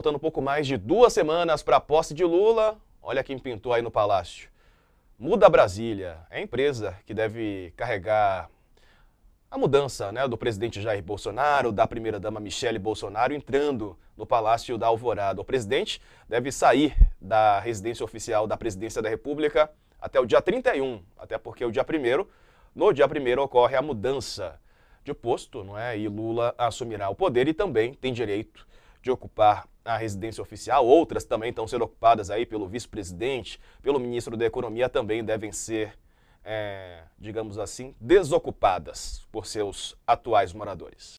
Faltando um pouco mais de duas semanas para a posse de Lula, olha quem pintou aí no Palácio. Muda Brasília, é a empresa que deve carregar a mudança né, do presidente Jair Bolsonaro, da primeira-dama Michele Bolsonaro entrando no Palácio da Alvorada. O presidente deve sair da residência oficial da Presidência da República até o dia 31, até porque o dia 1 no dia 1 ocorre a mudança de posto, não é? E Lula assumirá o poder e também tem direito de ocupar a residência oficial. Outras também estão sendo ocupadas aí pelo vice-presidente, pelo ministro da Economia, também devem ser, é, digamos assim, desocupadas por seus atuais moradores.